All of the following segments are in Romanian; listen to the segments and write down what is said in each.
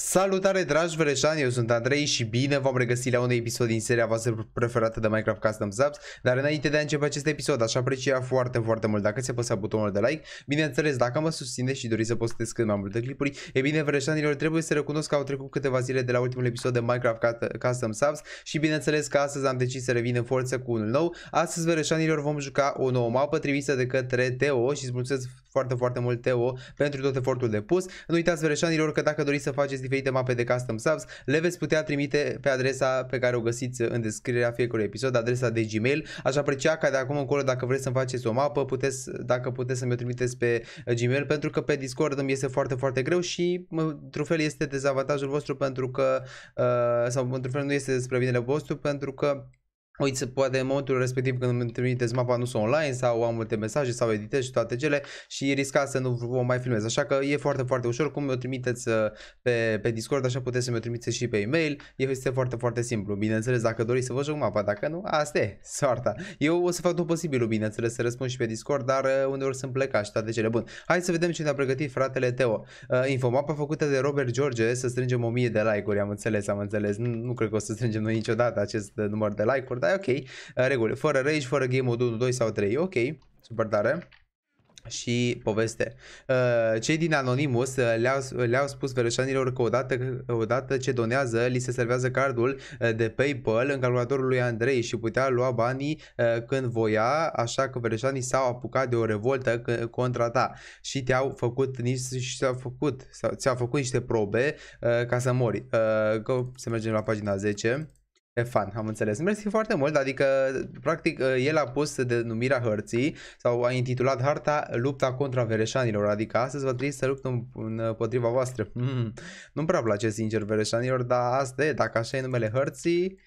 Salutare dragi vreșani, eu sunt Andrei și bine v-am regăsit la un episod din seria voastră preferată de Minecraft Custom Zaps Dar înainte de a începe acest episod, aș aprecia foarte, foarte mult dacă se apăsa butonul de like Bineînțeles, dacă mă susțineți și doriți să postez cât mai multe clipuri E bine vreșanilor, trebuie să recunosc că au trecut câteva zile de la ultimul episod de Minecraft Custom Zaps Și bineînțeles că astăzi am decis să revin în forță cu unul nou Astăzi vreșanilor vom juca o nouă mapă trimisă de către Teo și îți mulțumesc foarte, foarte mult Teo pentru tot efortul depus. Nu uitați, vereșanilor, că dacă doriți să faceți diferite mape de custom subs, le veți putea trimite pe adresa pe care o găsiți în descrierea fiecărui episod, adresa de Gmail. Aș aprecia ca de acum încolo, dacă vreți să-mi faceți o mapă, puteți, dacă puteți să-mi o trimiteți pe uh, Gmail, pentru că pe Discord îmi este foarte, foarte greu și într-un fel este dezavantajul vostru pentru că, uh, sau într-un fel nu este despre binele vostru pentru că Uite, poate în momentul respectiv când îmi trimiteți mapa nu sunt online sau am multe mesaje sau editez și toate cele și risca să nu vă mai filmez. Așa că e foarte, foarte ușor cum mi-o trimiteți uh, pe, pe Discord, așa puteți să mi-o trimiteți și pe e-mail. Este foarte, foarte simplu. Bineînțeles, dacă doriți să vă joc mapa, dacă nu, asta e, soarta. Eu o să fac tot posibilul, bineînțeles, să răspund și pe Discord, dar uh, uneori sunt plecat și toate cele. Bun, hai să vedem ce ne-a pregătit fratele Teo. Uh, info, mapa făcută de Robert George, să strângem 1000 de like-uri, am înțeles, am înțeles. Nu, nu cred că o să strângem noi niciodată acest uh, număr de like-uri, e ok. Reguli, fără rage, fără game mode 1, 2 sau 3, ok, super tare și poveste. Uh, cei din Anonymous uh, le-au, le-au spus verășanilor că odată, odată ce donează, li se servează cardul uh, de PayPal în calculatorul lui Andrei și putea lua banii când voia, așa că verășanii s-au apucat de o revoltă contra ta și te-au făcut, niște, au făcut, ți-au făcut niște probe ca să mori. să mergem la pagina 10. E fan, am înțeles. Mersi foarte mult, adică practic el a pus denumirea hărții sau a intitulat harta Lupta contra vereșanilor, adică astăzi va trebui să lupt împotriva voastră. Mm. Nu-mi prea place sincer vereșanilor, dar asta e, dacă așa e numele hărții,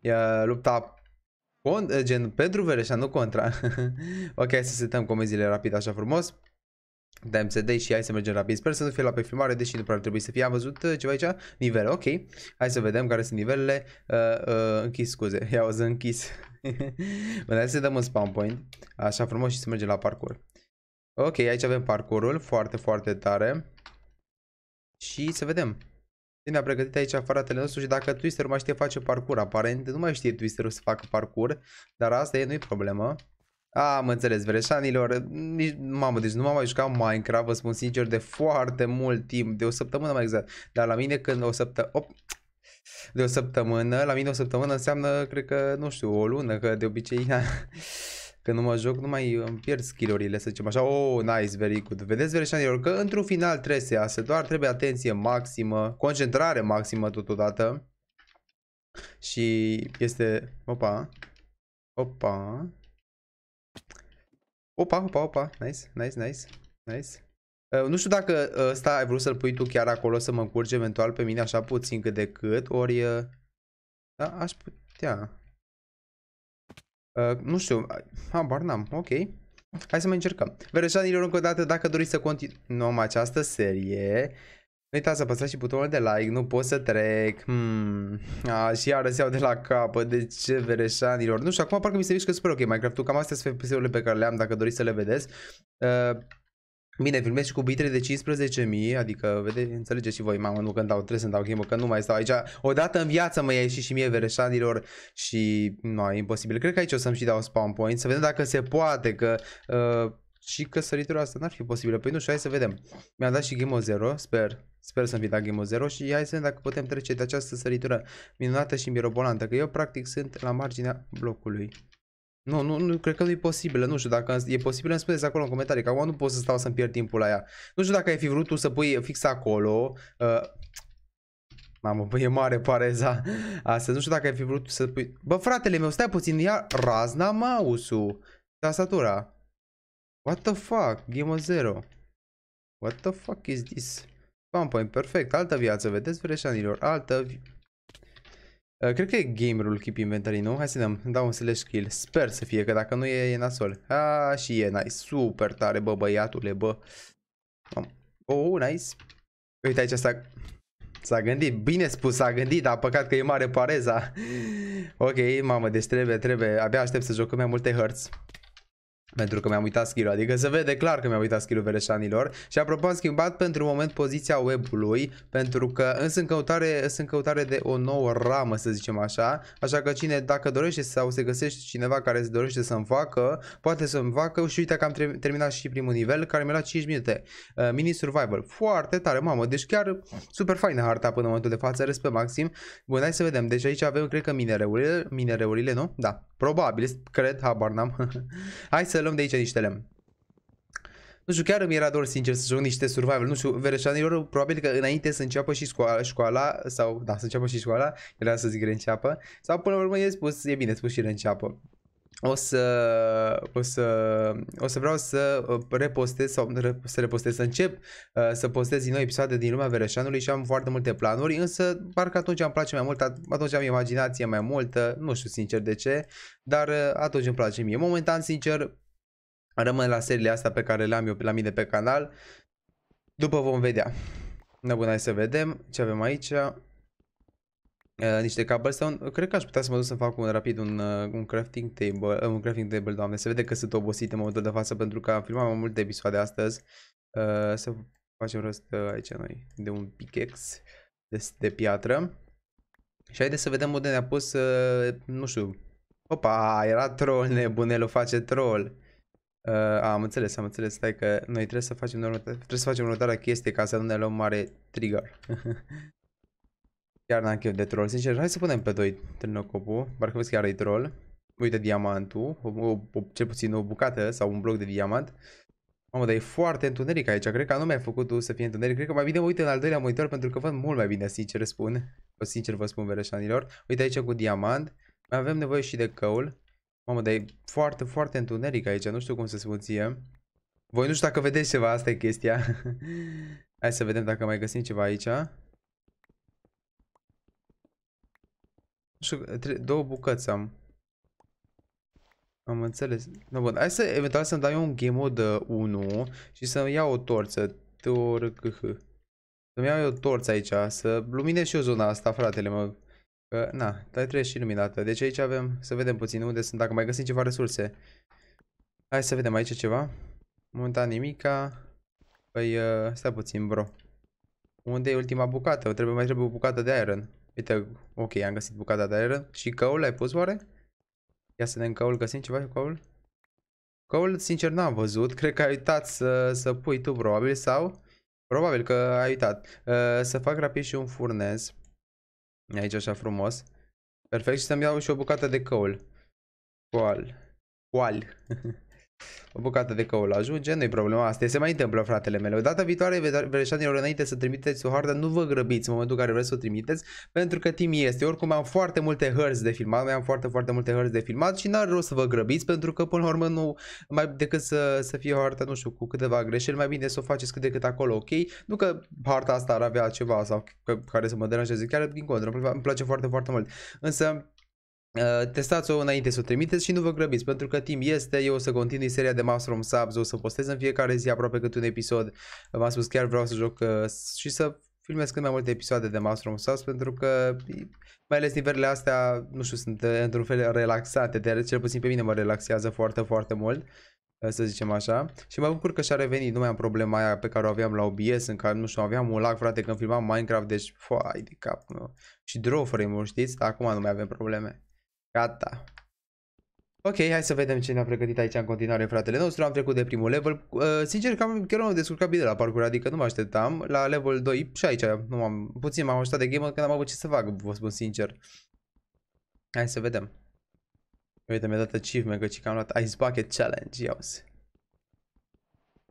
e, lupta gen pentru vereșan, nu contra. ok, să setăm comenzile rapid așa frumos de MCD și hai să mergem rapid. Sper să nu fie la pe filmare, deși nu prea ar trebui să fie. Am văzut uh, ceva aici? nivel, ok. Hai să vedem care sunt nivelele. Uh, uh, închis, scuze. Ia o să închis. Bine, hai să dăm un spawn point. Așa frumos și să mergem la parcur. Ok, aici avem parcurul. Foarte, foarte tare. Și să vedem. Cine a pregătit aici aparatele nostru și dacă Twister mai știe face parcur, aparent nu mai știe Twisterul să facă parcur, dar asta e, nu-i problemă. Am înțeles vreșanilor, nici, mamă, deci nu m-am mai jucat Minecraft, vă spun sincer, de foarte mult timp, de o săptămână mai exact, dar la mine când o săptămână, op, de o săptămână, la mine o săptămână înseamnă, cred că, nu știu, o lună, că de obicei, na, când nu mă joc, nu mai îmi pierd skillurile, să zicem așa, oh, nice, very good, vedeți vreșanilor, că într-un final trebuie să iasă, doar trebuie atenție maximă, concentrare maximă totodată și este, opa, opa, Opa, opa, opa. Nice, nice, nice. Nice. Uh, nu știu dacă ăsta uh, ai vrut să-l pui tu chiar acolo să mă încurge eventual pe mine așa puțin cât de cât, ori... Uh, da, aș putea. Uh, nu știu, habar n-am, ok. Hai să mai încercăm. Vereșanilor, încă o dată, dacă doriți să continuăm această serie, nu uitați să apăsați și butonul de like, nu pot să trec. Hmm. A, și iară se iau de la capă, de ce vereșanilor. Nu știu, acum parcă mi se mișcă super ok Minecraft-ul. Cam astea sunt fps pe care le am, dacă doriți să le vedeți. Uh, Bine, filmez și cu bitre de 15.000, adică, vede, înțelegeți și voi, mamă, nu când dau, trebuie să-mi dau game, că nu mai stau aici. Odată în viață mă ia și și mie vereșanilor și, nu, no, e imposibil. Cred că aici o să-mi și dau spawn point, să vedem dacă se poate, că uh, și căsăritura asta n-ar fi posibilă. Păi nu știu, hai să vedem. Mi-am dat și Game Zero. sper, sper să-mi fi dat Game Zero. și hai să vedem dacă putem trece de această săritură minunată și mirobolantă, că eu practic sunt la marginea blocului. Nu, nu, nu, cred că nu e posibilă, nu știu dacă e posibil, îmi spuneți acolo în comentarii, că acum nu pot să stau să-mi pierd timpul la ea. Nu știu dacă ai fi vrut tu să pui fix acolo, uh, Mamă, bă, e mare pareza Asta, nu știu dacă ai fi vrut să pui Bă, fratele meu, stai puțin, ia razna mouse-ul Tastatura What the fuck? Game zero. What the fuck is this? point perfect. Altă viață, vedeți, vreșanilor. Altă... Vi uh, cred că e rule keep inventory, nu? Hai să dăm, dau un slash kill. Sper să fie, că dacă nu e, e nasol. Ah, și e nice. Super tare, bă, băiatule, bă. Oh, nice. Uite aici s-a... S-a gândit, bine spus, s-a gândit, dar păcat că e mare pareza. ok, mamă, deci trebuie, trebuie, abia aștept să jocăm mai multe hărți. Pentru că mi-am uitat skill-ul, adică se vede clar că mi-am uitat skill-ul veleșanilor Și apropo am schimbat pentru moment poziția web-ului Pentru că însă în căutare, în căutare de o nouă ramă să zicem așa Așa că cine dacă dorește sau se găsește cineva care se dorește să-mi facă Poate să-mi facă și uite că am terminat și primul nivel care mi-a luat 5 minute uh, Mini survival, foarte tare mamă, deci chiar super faină harta până în momentul de față, răs pe maxim Bun, hai să vedem, deci aici avem cred că minereurile, minereurile nu? Da, probabil, cred, habar n-am Hai să să luăm de aici niște lemn. Nu știu, chiar îmi era dor sincer să joc niște survival. Nu știu, vereșanilor, probabil că înainte să înceapă și școala, școala sau, da, să înceapă și școala, era să zic reînceapă, sau până la urmă e spus, e bine spus și reînceapă. O să, o să, o să vreau să uh, repostez sau să repostez, să încep uh, să postez din nou episoade din lumea Vereșanului și am foarte multe planuri, însă parcă atunci îmi place mai mult, atunci am imaginație mai multă, nu știu sincer de ce, dar uh, atunci îmi place mie. Momentan, sincer, Rămân la seriile astea pe care le-am eu la mine pe canal. După vom vedea. Da, bun, hai să vedem ce avem aici. Uh, niște cobblestone. Cred că aș putea să mă duc să fac un rapid un, uh, un crafting table, uh, un crafting table, doamne. Se vede că sunt obosit în momentul de față pentru că am filmat mai multe episoade astăzi. Uh, să facem rost uh, aici noi de un pickaxe de, de piatră. Și haideți să vedem unde ne-a pus, uh, nu știu, opa, era troll nebunelul, face troll. Uh, am înțeles, am înțeles, stai că noi trebuie să facem, următoarea, trebuie să facem următoarea chestie ca să nu ne luăm mare trigger. chiar n-am chef de troll, sincer, hai să punem pe doi trinocopul, parcă vezi chiar e troll. Uite diamantul, o, o, cel puțin o bucată sau un bloc de diamant. Mamă, dar e foarte întuneric aici, cred că nu mi a făcut tu să fie întuneric, cred că mai bine uite în al doilea monitor pentru că văd mult mai bine, sincer spun. O, sincer vă spun, vereșanilor. Uite aici cu diamant, mai avem nevoie și de căul. Mamă, dar e foarte, foarte întuneric aici. Nu știu cum să smuție. Voi nu știu dacă vedeți ceva, asta e chestia. Hai să vedem dacă mai găsim ceva aici. Nu știu, două bucăți am. Am înțeles. No, bun. Hai să eventual să-mi dau eu un game mode 1 uh, și să-mi iau o torță. Să-mi iau eu o torță aici, să luminez și eu zona asta, fratele, meu. Că, na, dar trebuie și iluminată. Deci aici avem, să vedem puțin unde sunt, dacă mai găsim ceva resurse. Hai să vedem aici ceva. Monta nimica. Păi, uh, stai puțin, bro. Unde e ultima bucată? Trebuie, mai trebuie o bucată de iron. Uite, ok, am găsit bucata de iron. Și căul ai pus oare? Ia să ne coal, găsim ceva cu Căul, sincer, n-am văzut. Cred că ai uitat să, să pui tu, probabil, sau... Probabil că ai uitat. Uh, să fac rapid și un furnez. Aici așa frumos. Perfect și să-mi iau și o bucată de căul. Coal. Coal. o bucată de căulajul, nu-i problema asta, se mai întâmplă fratele meu. O dată viitoare, vereșanilor, înainte să trimiteți o hardă, nu vă grăbiți în momentul în care vreți să o trimiteți, pentru că timp este. Oricum am foarte multe hărți de filmat, mai am foarte, foarte multe hărți de filmat și n-ar rost să vă grăbiți, pentru că până la urmă nu, mai decât să, să fie o hartă, nu știu, cu câteva greșeli, mai bine să o faceți cât de cât acolo, ok? Nu că harta asta ar avea ceva sau că, care să mă deranjeze, chiar din contră, îmi place foarte, foarte mult. Însă, Uh, testați-o înainte să o trimiteți și nu vă grăbiți, pentru că timp este, eu o să continui seria de Mass from Subs, o să postez în fiecare zi aproape cât un episod, v-am spus chiar vreau să joc uh, și să filmez cât mai multe episoade de Mass from Subs, pentru că mai ales nivelurile astea, nu știu, sunt uh, într-un fel relaxate, de cel puțin pe mine mă relaxează foarte, foarte mult să zicem așa. Și mă bucur că și-a revenit, nu mai am problema aia pe care o aveam la OBS, în care, nu știu, aveam un lag, frate, când filmam Minecraft, deci, foai de cap, nu? Și draw frame-ul, știți? Acum nu mai avem probleme. Gata. Ok, hai să vedem ce ne-a pregătit aici în continuare fratele nostru. Am trecut de primul level. Uh, sincer, cam chiar am descurcat bine la parcurs, adică nu mă așteptam. La level 2 și aici nu am, puțin m-am așteptat de game când am avut ce să fac, vă spun sincer. Hai să vedem. Uite, mi-a dat achievement, căci că am luat Ice Bucket Challenge, -s.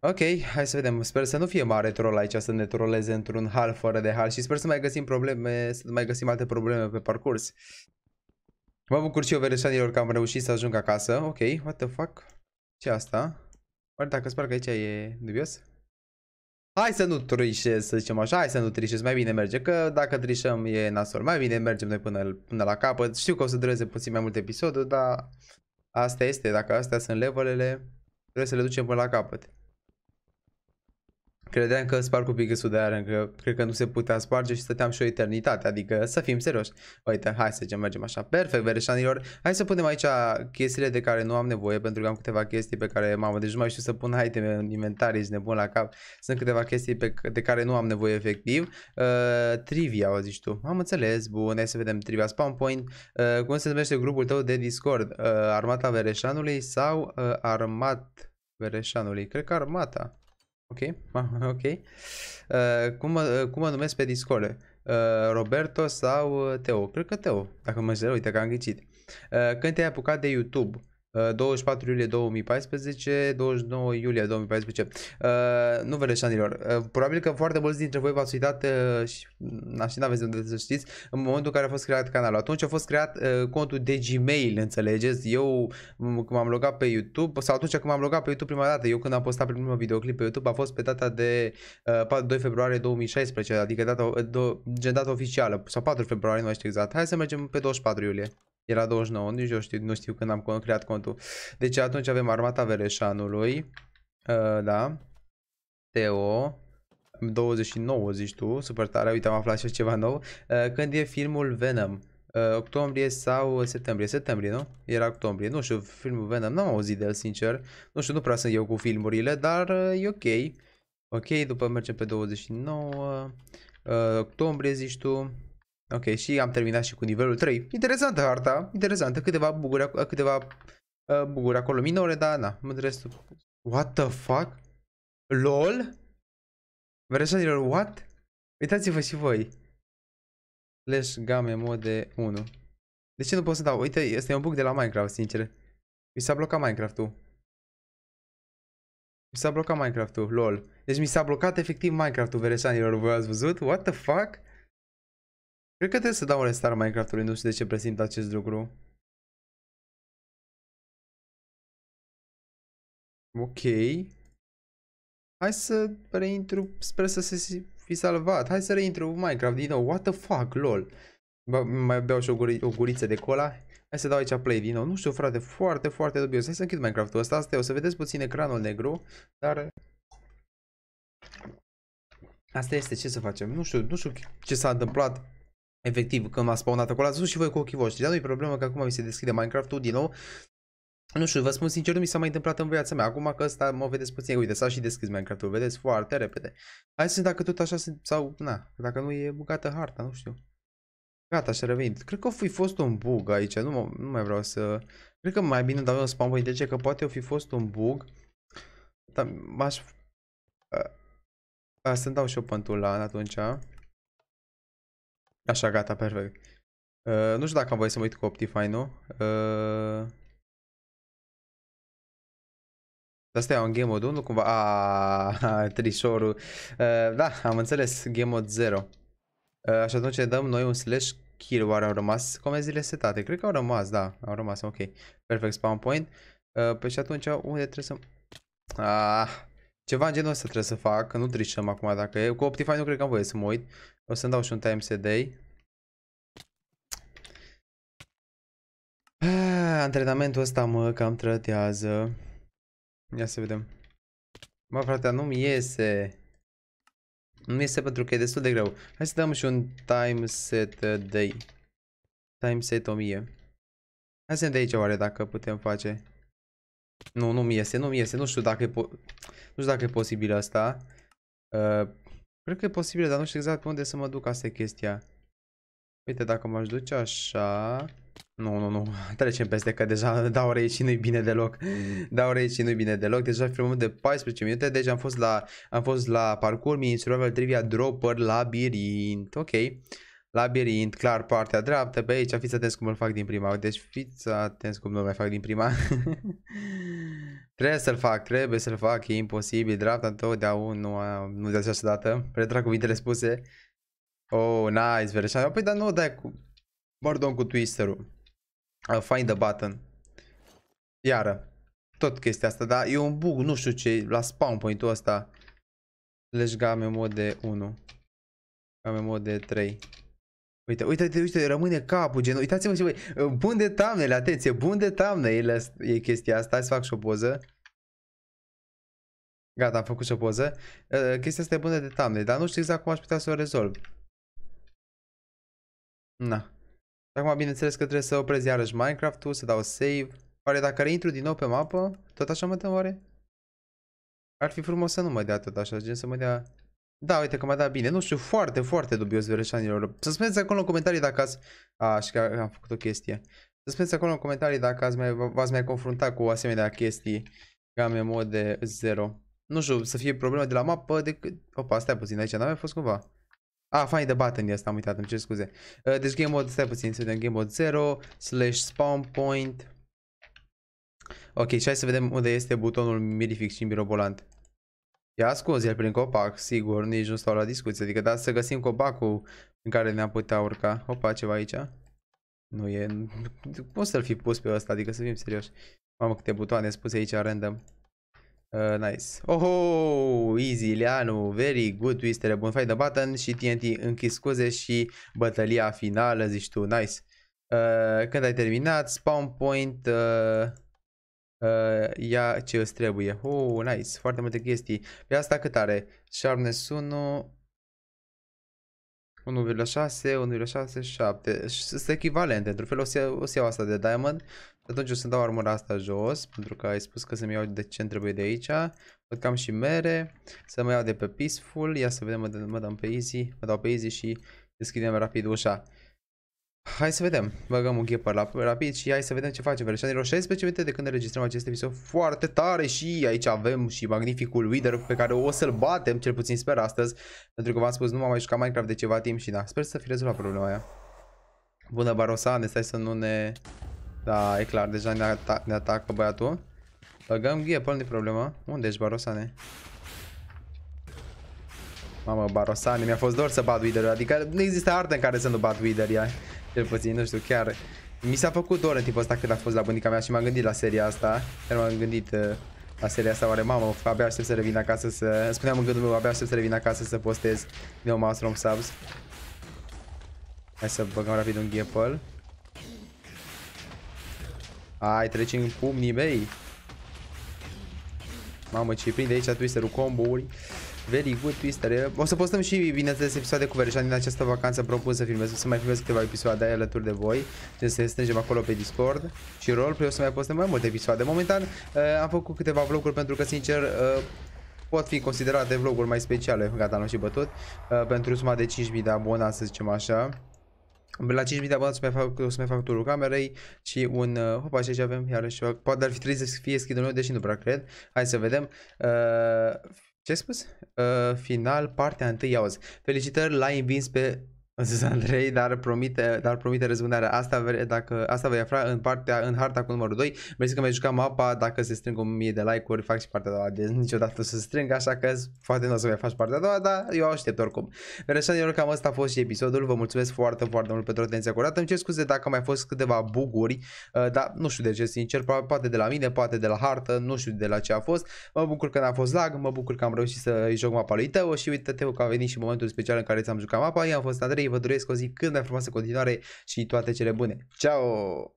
Ok, hai să vedem. Sper să nu fie mare troll aici, să ne troleze într-un hal fără de hal și sper să mai găsim probleme, să mai găsim alte probleme pe parcurs. Mă bucur și eu, veresanilor, că am reușit să ajung acasă. Ok, what the fuck? ce asta? Oare dacă sparg aici e dubios? Hai să nu trișez, să zicem așa, hai să nu trișez, mai bine merge, că dacă trișăm e nasol, mai bine mergem noi până, până la capăt. Știu că o să dureze puțin mai mult episodul, dar asta este, dacă astea sunt levelele, trebuie să le ducem până la capăt. Credeam că sparg cu picăsul de aer, că cred că nu se putea sparge și stăteam și o eternitate, adică să fim serioși. Uite, hai să mergem așa, perfect, vereșanilor. Hai să punem aici chestiile de care nu am nevoie, pentru că am câteva chestii pe care, mamă, deci nu mai știu să pun haiteme în inventar, ești nebun la cap. Sunt câteva chestii pe, de care nu am nevoie efectiv. Uh, trivia, o zici tu. Am înțeles, bun, hai să vedem trivia. Spawn point, uh, cum se numește grupul tău de Discord? Uh, armata Vereșanului sau uh, Armat Vereșanului? Cred că armata. Ok, ah, ok. Uh, cum, mă, eh, cum mă numesc pe Discord? Uh, Roberto sau Teo? Cred că Teo, dacă mă zic, uite că am ghicit. Uh, când te-ai apucat de YouTube, 24 uh, iulie 2014, 29 iulie 2014. Uh, nu reșanilor. uh, probabil că foarte mulți dintre voi v-ați uitat uh, și, na, și n-aveți unde să știți, în momentul în care a fost creat canalul. Atunci a fost creat uh, contul de Gmail, înțelegeți? Eu când m am logat pe YouTube, sau atunci când m am logat pe YouTube prima dată, eu când am postat primul videoclip pe YouTube a fost pe data de uh, 2 februarie 2016, adică data, do, gen data oficială, sau 4 februarie, nu știu exact. Hai să mergem pe 24 iulie. Era 29, nici eu știu, nu știu când am creat contul. Deci atunci avem armata Vereșanului. Uh, da. Teo. 29 zici tu, super tare, uite am aflat și ceva nou. Uh, când e filmul Venom? Uh, octombrie sau septembrie? Septembrie, nu? Era octombrie. Nu știu, filmul Venom, n-am auzit de el, sincer. Nu știu, nu prea sunt eu cu filmurile, dar uh, e ok. Ok, după mergem pe 29. Uh, octombrie zici tu. Ok, și am terminat și cu nivelul 3. Interesantă harta, interesantă. Câteva buguri, câteva uh, buguri acolo minore, dar na, mă restul... What the fuck? LOL? Versiunilor, what? Uitați-vă și voi. Flash game mode 1. De ce nu pot să dau? Uite, este un bug de la Minecraft, sincer. Mi s-a blocat Minecraft-ul. Mi s-a blocat Minecraft-ul, lol. Deci mi s-a blocat efectiv Minecraft-ul, voi ați văzut? What the fuck? Cred că trebuie să dau un restart Minecraft-ului, nu știu de ce prezint acest lucru. Ok. Hai să reintru, sper să se fi salvat. Hai să reintru Minecraft din nou. What the fuck, lol. Ba, mai beau și o, guri o guriță de cola. Hai să dau aici play din nou. Nu știu, frate, foarte, foarte dubios. Hai să închid Minecraft-ul ăsta. Asta o să vedeți puțin ecranul negru, dar... Asta este, ce să facem? Nu știu, nu știu ce s-a întâmplat. Efectiv, când m-a spawnat acolo, ați și voi cu ochii voștri, dar nu-i problemă că acum mi se deschide Minecraft-ul din nou. Nu știu, vă spun sincer, nu mi s-a mai întâmplat în viața mea. Acum că ăsta mă vedeți puțin, uite, s-a și deschis Minecraft-ul, vedeți foarte repede. Hai să dacă tot așa se... sau, na, dacă nu e bugată harta, nu știu. Gata, și revenit. Cred că a fi fost un bug aici, nu, mă, nu mai vreau să... Cred că mai bine dau un spam de ce că poate a fi fost un bug. Dar m-aș... Să-mi dau și o pantulan atunci. Așa, gata, perfect. Uh, nu știu dacă am voie să mă uit cu Optifine-ul. Uh... Asta e un game mode 1 cumva. A, ah, trișorul. Uh, da, am înțeles. Game mode 0. Uh, așa, atunci dăm noi un slash kill. Oare au rămas comenzile setate? Cred că au rămas, da. Au rămas, ok. Perfect spawn point. Uh, păi și atunci unde trebuie să... Ah, ceva genul ăsta trebuie să fac, că nu trișăm acum dacă e. Cu Optify nu cred că am voie să mă uit. O să-mi dau și un time set day. Ah, antrenamentul ăsta mă cam trătează. Ia să vedem. Mă frate, nu-mi iese. Nu mi iese pentru că e destul de greu. Hai să dăm și un time set day. Time set 1000. Hai să vedem de aici oare dacă putem face. Nu, nu-mi iese, nu-mi iese. Nu știu dacă e, po nu știu dacă e posibil asta. Uh, cred că e posibil, dar nu știu exact pe unde să mă duc. Asta e chestia. Uite, dacă m-aș duce așa... Nu, nu, nu, trecem peste că deja dau rei și nu-i bine deloc. Dau rei și nu-i bine deloc. Deja filmăm de 14 minute, deci am fost la, am fost la parcurs, mini survival trivia, dropper, labirint, ok. Labirint, clar, partea dreaptă, pe aici, fiți atenți cum îl fac din prima. Deci fiți atenți cum nu mai fac din prima. trebuie să-l fac, trebuie să-l fac, e imposibil. Dreapta întotdeauna, nu, nu de această dată. Retrag cuvintele spuse. Oh, nice, vereșa. Păi, dar nu dai cu... Pardon, cu twisterul. Uh, find the button. Iară. Tot chestia asta, dar e un bug, nu știu ce, la spawn point-ul ăsta. Deci, game mod de 1. Game mod de 3. Uite, uite, uite, uite, rămâne capul, gen, uitați-vă și voi, bun de thumbnail, atenție, bun de thumbnail e chestia asta, hai să fac și o poză. Gata, am făcut și o poză. Uh, chestia asta e bună de thumbnail, dar nu știu exact cum aș putea să o rezolv. Na. Acum, bineînțeles că trebuie să oprez iarăși Minecraft-ul, să dau save. Oare dacă reintru din nou pe mapă, tot așa mă tem oare? Ar fi frumos să nu mă dea tot așa, gen să mă dea da, uite că m-a dat bine. Nu știu, foarte, foarte dubios Vereșanilor. Să spuneți acolo în comentarii dacă ați... A, și că am făcut o chestie. Să spuneți acolo în comentarii dacă ați mai, v-ați mai confruntat cu asemenea chestii game mode 0. Nu știu, să fie probleme de la mapă decât... Opa, stai puțin aici, n-a mai fost cumva. Ah, fain de button de asta, am uitat, îmi cer scuze. Uh, deci game mode, stai puțin, să vedem game mode 0, slash spawn point. Ok, și hai să vedem unde este butonul mirific și mirobolant. E ascuns el prin copac, sigur, nici nu stau la discuție. Adică da, să găsim copacul în care ne-am putea urca. Opa, ceva aici. Nu e... Cum să-l fi pus pe ăsta? Adică să fim serioși. Mamă, câte butoane spuse aici random. Uh, nice. Oh, easy, Leanu, very good twister, bun, fight the button și TNT închis scuze și bătălia finală, zici tu, nice. Uh, când ai terminat, spawn point... Uh, uh, ia ce îți trebuie. Oh, nice, foarte multe chestii. Pe păi asta cât are? Sharpness 1, 1,6, 1,6, 7. Sunt echivalente. Într-un fel o să, o să iau asta de diamond. Atunci o să dau armura asta jos, pentru că ai spus că să-mi iau de ce trebuie de aici. Văd că am și mere. Să mă iau de pe peaceful. Ia să vedem, mă, mă dăm pe easy. Mă dau pe easy și deschidem rapid ușa. Hai să vedem. Băgăm un ghepăr la rapid și hai să vedem ce facem. Verșanilor 16 minute de când înregistrăm acest episod foarte tare și aici avem și magnificul Wither pe care o să-l batem, cel puțin sper astăzi, pentru că v-am spus nu m-am mai jucat Minecraft de ceva timp și da, sper să fi rezolvat problema aia. Bună Barosane, stai să nu ne... Da, e clar, deja ne, ata ne atacă băiatul. Băgăm ghepăr, nu problemă, Unde ești Barosane? Mamă, Barosane, mi-a fost dor să bat Wither, adică nu există artă în care să nu bat Wither, ia. Cel puțin, nu știu, chiar mi s-a făcut doar în timpul ăsta când a fost la bunica mea și m-am gândit la seria asta Chiar m-am gândit uh, la seria asta, oare mamă, abia aștept să revin acasă să... Spuneam în gândul meu, abia aștept să revin acasă să postez Neo Maelstrom Subs Hai să băgăm rapid un Gapple Hai, treci în pumnii, mei Mamă, ce prinde aici twisterul combo-uri. Very good twister. O să postăm și, bineînțeles, episoade cu Verjan din această vacanță. Propun să filmez, să mai filmez câteva episoade aia alături de voi. ce să ne strângem acolo pe Discord și roleplay. O să mai postăm mai multe episoade. Momentan uh, am făcut câteva vloguri pentru că, sincer, uh, pot fi considerate vloguri mai speciale. Gata, am și bătut. Uh, pentru suma de 5.000 de abonați, să zicem așa. La 5.000 de abonați să mai fac, o să mai fac turul camerei și un... Uh, hopa, și aici avem iarăși... Poate ar fi trebuit să fie schidul meu, deși nu prea cred. Hai să vedem. Uh, ce ai spus? Uh, final, partea întâi, auzi. Felicitări, l-ai invins pe a zis Andrei, dar promite, dar promite răzbunarea. Asta, ve, dacă, asta vei afla în, partea, în harta cu numărul 2. Mersi că mi-ai jucat mapa, dacă se strâng 1000 de like-uri, fac și partea a doua. Deci niciodată să se strâng, așa că poate nu o să mai faci partea a doua, dar eu aștept oricum. Vereșanilor, cam asta a fost și episodul. Vă mulțumesc foarte, foarte mult pentru atenția curată. Îmi cer scuze dacă mai fost câteva buguri, uh, dar nu știu de ce, sincer, poate de la mine, poate de la hartă, nu știu de la ce a fost. Mă bucur că n-a fost lag, mă bucur că am reușit să-i joc mapa lui tău și uite te că a venit și momentul special în care ți-am jucat mapa. Eu am fost Andrei, vă doresc o zi cât mai frumoasă continuare și toate cele bune. Ciao!